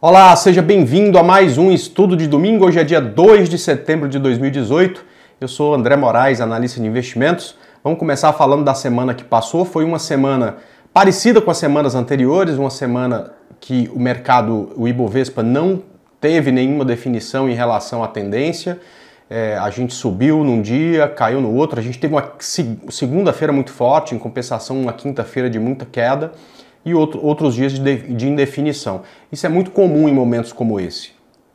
Olá, seja bem-vindo a mais um estudo de domingo. Hoje é dia 2 de setembro de 2018. Eu sou André Moraes, analista de investimentos. Vamos começar falando da semana que passou. Foi uma semana parecida com as semanas anteriores, uma semana que o mercado, o Ibovespa, não teve nenhuma definição em relação à tendência. É, a gente subiu num dia, caiu no outro. A gente teve uma segunda-feira muito forte, em compensação, uma quinta-feira de muita queda e outro, outros dias de, de indefinição. Isso é muito comum em momentos como esse,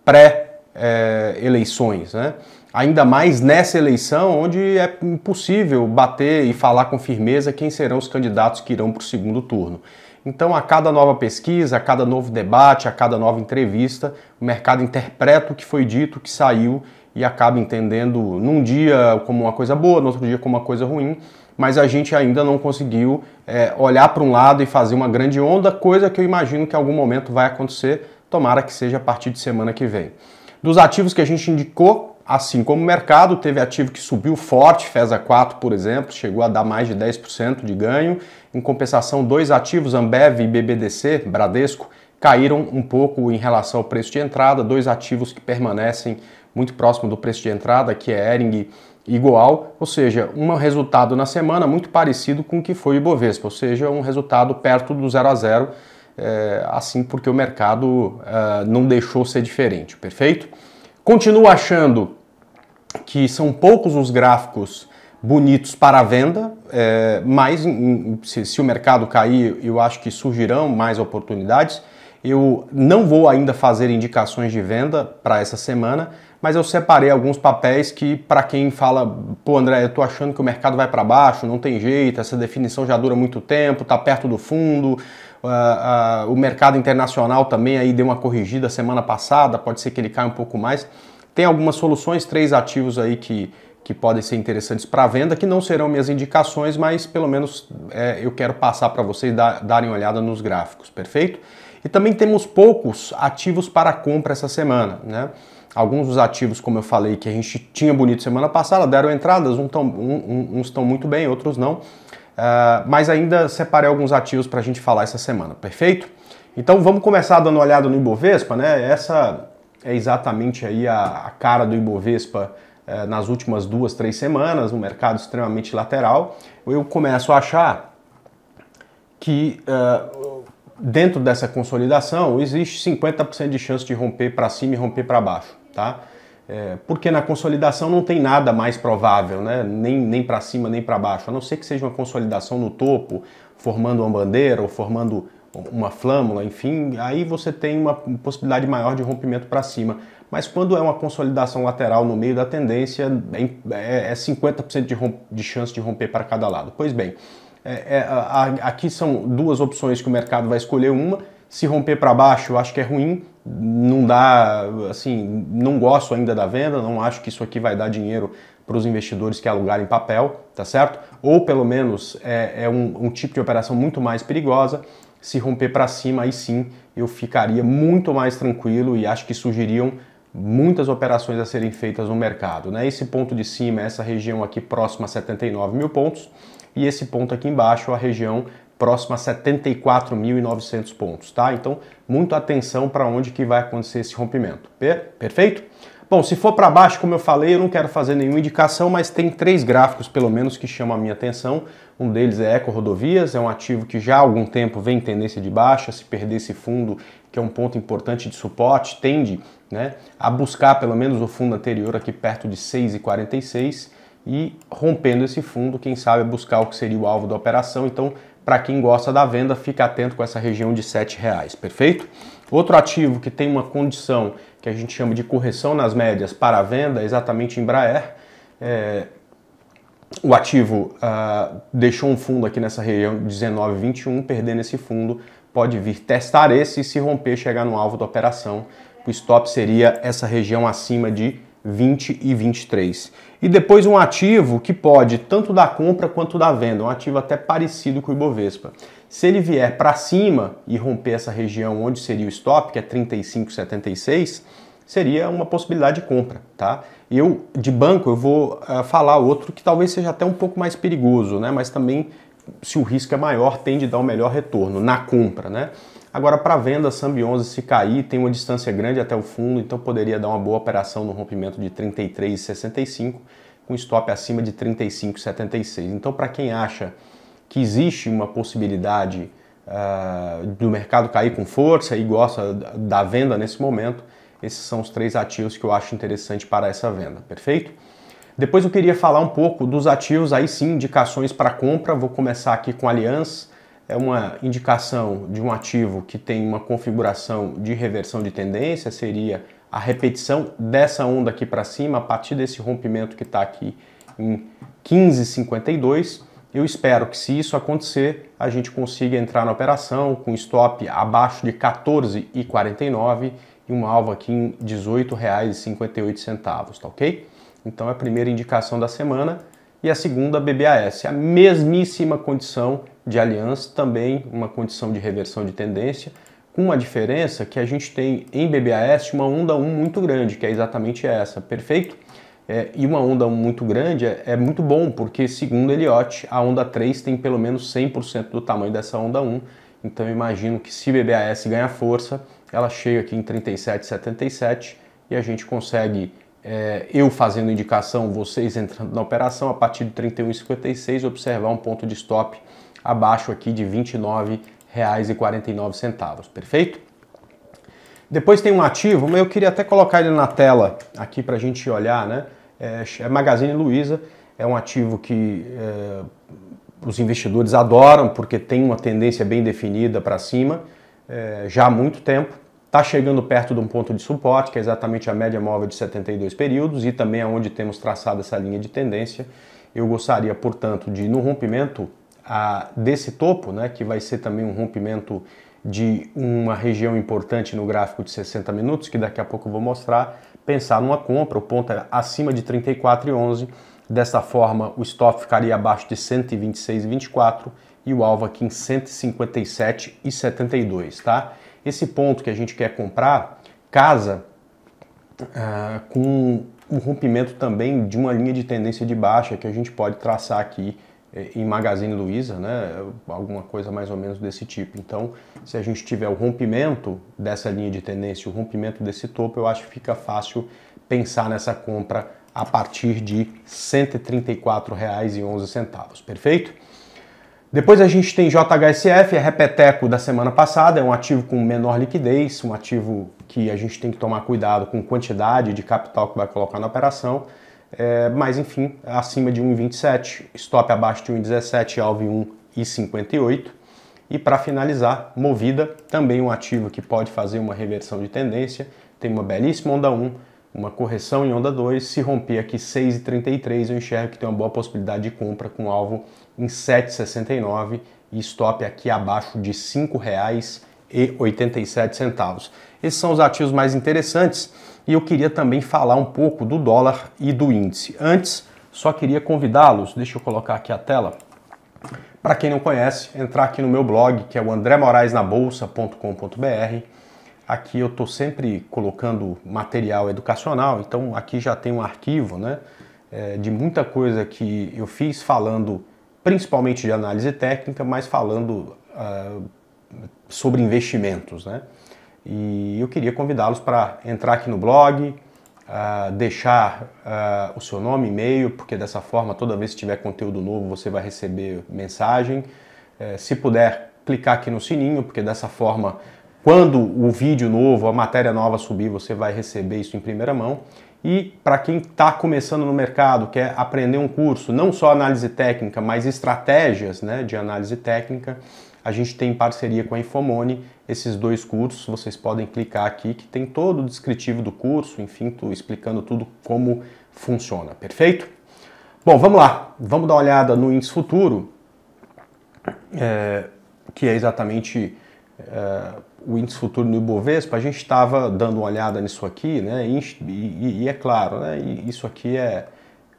pré-eleições, é, né? ainda mais nessa eleição, onde é impossível bater e falar com firmeza quem serão os candidatos que irão para o segundo turno. Então, a cada nova pesquisa, a cada novo debate, a cada nova entrevista, o mercado interpreta o que foi dito, o que saiu e acaba entendendo num dia como uma coisa boa, no outro dia como uma coisa ruim mas a gente ainda não conseguiu é, olhar para um lado e fazer uma grande onda, coisa que eu imagino que em algum momento vai acontecer, tomara que seja a partir de semana que vem. Dos ativos que a gente indicou, assim como o mercado, teve ativo que subiu forte, FESA 4, por exemplo, chegou a dar mais de 10% de ganho. Em compensação, dois ativos, Ambev e BBDC, Bradesco, caíram um pouco em relação ao preço de entrada, dois ativos que permanecem muito próximo do preço de entrada, que é Ering igual, ou seja, um resultado na semana muito parecido com o que foi o Ibovespa, ou seja, um resultado perto do zero a zero, é, assim porque o mercado é, não deixou ser diferente, perfeito? Continuo achando que são poucos os gráficos bonitos para a venda, é, mas em, se, se o mercado cair, eu acho que surgirão mais oportunidades. Eu não vou ainda fazer indicações de venda para essa semana, mas eu separei alguns papéis que, para quem fala, pô, André, eu tô achando que o mercado vai para baixo, não tem jeito, essa definição já dura muito tempo, tá perto do fundo, uh, uh, o mercado internacional também aí deu uma corrigida semana passada, pode ser que ele caia um pouco mais. Tem algumas soluções, três ativos aí que, que podem ser interessantes para venda, que não serão minhas indicações, mas pelo menos é, eu quero passar para vocês da, darem uma olhada nos gráficos, perfeito? E também temos poucos ativos para compra essa semana, né? Alguns dos ativos, como eu falei, que a gente tinha bonito semana passada, deram entradas, um tão, um, uns estão muito bem, outros não. Uh, mas ainda separei alguns ativos para a gente falar essa semana, perfeito? Então vamos começar dando uma olhada no Ibovespa, né? Essa é exatamente aí a, a cara do Ibovespa uh, nas últimas duas, três semanas, um mercado extremamente lateral. Eu começo a achar que uh, dentro dessa consolidação existe 50% de chance de romper para cima e romper para baixo tá? É, porque na consolidação não tem nada mais provável, né? nem, nem para cima nem para baixo, a não ser que seja uma consolidação no topo, formando uma bandeira ou formando uma flâmula, enfim, aí você tem uma possibilidade maior de rompimento para cima. Mas quando é uma consolidação lateral no meio da tendência, é, é 50% de, de chance de romper para cada lado. Pois bem, é, é, a, aqui são duas opções que o mercado vai escolher uma se romper para baixo, eu acho que é ruim. Não dá, assim, não gosto ainda da venda, não acho que isso aqui vai dar dinheiro para os investidores que alugarem papel, tá certo? Ou pelo menos é, é um, um tipo de operação muito mais perigosa. Se romper para cima, aí sim eu ficaria muito mais tranquilo e acho que surgiriam muitas operações a serem feitas no mercado. Né? Esse ponto de cima é essa região aqui próxima a 79 mil pontos e esse ponto aqui embaixo a região próximo a 74.900 pontos, tá? Então, muita atenção para onde que vai acontecer esse rompimento. perfeito? Bom, se for para baixo, como eu falei, eu não quero fazer nenhuma indicação, mas tem três gráficos, pelo menos, que chamam a minha atenção. Um deles é Eco Rodovias, é um ativo que já há algum tempo vem em tendência de baixa, se perder esse fundo, que é um ponto importante de suporte, tende né, a buscar pelo menos o fundo anterior aqui perto de 6,46 e rompendo esse fundo, quem sabe buscar o que seria o alvo da operação. Então, para quem gosta da venda, fica atento com essa região de R$ 7,00, perfeito? Outro ativo que tem uma condição que a gente chama de correção nas médias para a venda é exatamente Embraer. É, o ativo ah, deixou um fundo aqui nessa região 19,21, perdendo esse fundo, pode vir testar esse e se romper, chegar no alvo da operação. O stop seria essa região acima de 20 e 23. E depois um ativo que pode tanto da compra quanto da venda, um ativo até parecido com o Ibovespa. Se ele vier para cima e romper essa região onde seria o stop, que é 35,76, seria uma possibilidade de compra, tá? Eu de banco eu vou uh, falar outro que talvez seja até um pouco mais perigoso, né? Mas também se o risco é maior, tende a dar um melhor retorno na compra, né? Agora, para venda, Samb 11 se cair, tem uma distância grande até o fundo, então poderia dar uma boa operação no rompimento de 33,65, com stop acima de 35,76. Então, para quem acha que existe uma possibilidade uh, do mercado cair com força e gosta da venda nesse momento, esses são os três ativos que eu acho interessante para essa venda, perfeito? Depois eu queria falar um pouco dos ativos, aí sim, indicações para compra. Vou começar aqui com Aliança é uma indicação de um ativo que tem uma configuração de reversão de tendência, seria a repetição dessa onda aqui para cima, a partir desse rompimento que está aqui em 15,52. Eu espero que se isso acontecer, a gente consiga entrar na operação com stop abaixo de 14,49 e uma alva aqui em R$ 18,58, tá ok? Então é a primeira indicação da semana e a segunda BBAS, a mesmíssima condição de aliança, também uma condição de reversão de tendência, com uma diferença que a gente tem em BBAS uma onda 1 muito grande, que é exatamente essa, perfeito? É, e uma onda 1 muito grande é, é, muito bom, porque segundo Eliot, a onda 3 tem pelo menos 100% do tamanho dessa onda 1, então imagino que se BBAS ganha força, ela chega aqui em 37,77 e a gente consegue, é, eu fazendo indicação, vocês entrando na operação, a partir de 31,56 observar um ponto de stop abaixo aqui de R$ 29,49, perfeito? Depois tem um ativo, mas eu queria até colocar ele na tela aqui para a gente olhar, né? É, é Magazine Luiza, é um ativo que é, os investidores adoram porque tem uma tendência bem definida para cima é, já há muito tempo. Está chegando perto de um ponto de suporte, que é exatamente a média móvel de 72 períodos e também aonde é onde temos traçado essa linha de tendência. Eu gostaria, portanto, de, no rompimento a, desse topo, né, que vai ser também um rompimento de uma região importante no gráfico de 60 minutos, que daqui a pouco eu vou mostrar, pensar numa compra, o ponto é acima de 34,11, dessa forma o stop ficaria abaixo de 126,24 e o alvo aqui em 157,72, tá? Esse ponto que a gente quer comprar casa ah, com o um rompimento também de uma linha de tendência de baixa que a gente pode traçar aqui é, em Magazine Luiza, né? alguma coisa mais ou menos desse tipo. Então, se a gente tiver o rompimento dessa linha de tendência, o rompimento desse topo, eu acho que fica fácil pensar nessa compra a partir de R$ 134,11, perfeito? Depois a gente tem JHSF, é repeteco da semana passada, é um ativo com menor liquidez, um ativo que a gente tem que tomar cuidado com quantidade de capital que vai colocar na operação. É, mas enfim, acima de 1,27, stop abaixo de 1,17, alvo 1,58. E para finalizar, Movida, também um ativo que pode fazer uma reversão de tendência, tem uma belíssima onda 1, uma correção em onda 2, se romper aqui 6,33 eu enxergo que tem uma boa possibilidade de compra com alvo em 7,69 e stop aqui abaixo de R$ 5,00 centavos. Esses são os ativos mais interessantes e eu queria também falar um pouco do dólar e do índice. Antes, só queria convidá-los, deixa eu colocar aqui a tela, para quem não conhece, entrar aqui no meu blog, que é o andremoraesnabolsa.com.br. Aqui eu estou sempre colocando material educacional, então aqui já tem um arquivo né, é, de muita coisa que eu fiz falando principalmente de análise técnica, mas falando uh, sobre investimentos. Né? E eu queria convidá-los para entrar aqui no blog, uh, deixar uh, o seu nome, e-mail, porque dessa forma, toda vez que tiver conteúdo novo, você vai receber mensagem. Uh, se puder, clicar aqui no sininho, porque dessa forma, quando o vídeo novo, a matéria nova subir, você vai receber isso em primeira mão. E para quem está começando no mercado, quer aprender um curso, não só análise técnica, mas estratégias né, de análise técnica, a gente tem em parceria com a Infomone esses dois cursos. Vocês podem clicar aqui que tem todo o descritivo do curso, enfim, tô explicando tudo como funciona, perfeito? Bom, vamos lá, vamos dar uma olhada no índice futuro, é, que é exatamente é, o índice futuro no Ibovespa. A gente estava dando uma olhada nisso aqui, né? E, e, e é claro, né? E isso aqui é,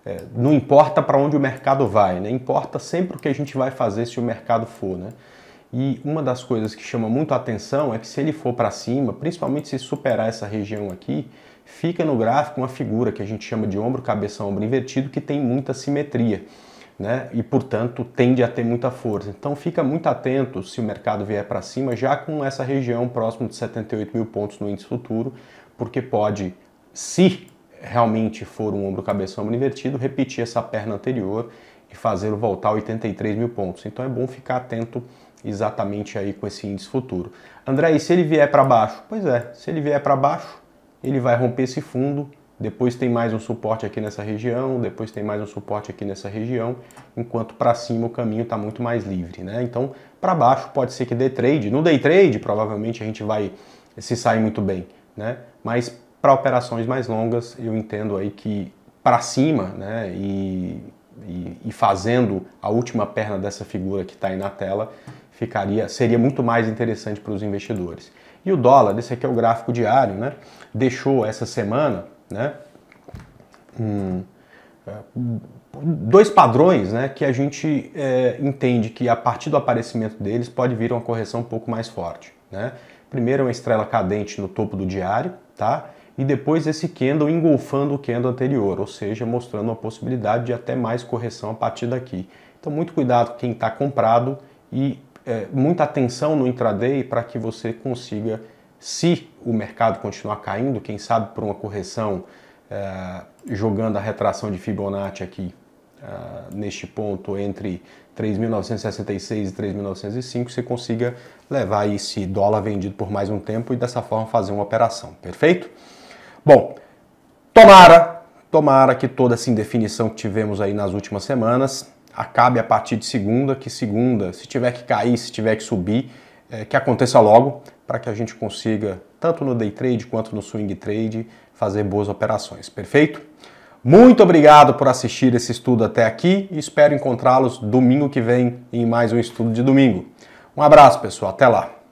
é, não importa para onde o mercado vai, né? Importa sempre o que a gente vai fazer se o mercado for, né? E uma das coisas que chama muito atenção é que se ele for para cima, principalmente se superar essa região aqui, fica no gráfico uma figura que a gente chama de ombro, cabeça, ombro invertido, que tem muita simetria. Né? E portanto tende a ter muita força. Então fica muito atento se o mercado vier para cima, já com essa região próximo de 78 mil pontos no índice futuro, porque pode, se realmente for um ombro-cabeça ombro invertido, repetir essa perna anterior e fazer voltar a 83 mil pontos. Então é bom ficar atento exatamente aí com esse índice futuro. André, e se ele vier para baixo? Pois é, se ele vier para baixo, ele vai romper esse fundo, depois tem mais um suporte aqui nessa região, depois tem mais um suporte aqui nessa região, enquanto para cima o caminho está muito mais livre, né? Então, para baixo pode ser que dê trade. No day trade, provavelmente a gente vai se sair muito bem, né? Mas para operações mais longas, eu entendo aí que para cima, né? E, e, e fazendo a última perna dessa figura que está aí na tela, ficaria, seria muito mais interessante para os investidores. E o dólar, esse aqui é o gráfico diário, né? Deixou essa semana, né? Hum, é, dois padrões né, que a gente é, entende que a partir do aparecimento deles pode vir uma correção um pouco mais forte. Né? Primeiro uma estrela cadente no topo do diário, tá? E depois esse candle engolfando o candle anterior, ou seja, mostrando a possibilidade de até mais correção a partir daqui. Então muito cuidado com quem está comprado e é, muita atenção no intraday para que você consiga, se o mercado continuar caindo, quem sabe por uma correção, é, jogando a retração de Fibonacci aqui é, neste ponto entre 3.966 e 3.905, você consiga levar esse dólar vendido por mais um tempo e dessa forma fazer uma operação, perfeito? Bom, tomara, tomara que toda essa indefinição que tivemos aí nas últimas semanas acabe a partir de segunda, que segunda, se tiver que cair, se tiver que subir, é, que aconteça logo, para que a gente consiga, tanto no day trade quanto no swing trade, fazer boas operações, perfeito? Muito obrigado por assistir esse estudo até aqui e espero encontrá-los domingo que vem em mais um estudo de domingo. Um abraço, pessoal, até lá!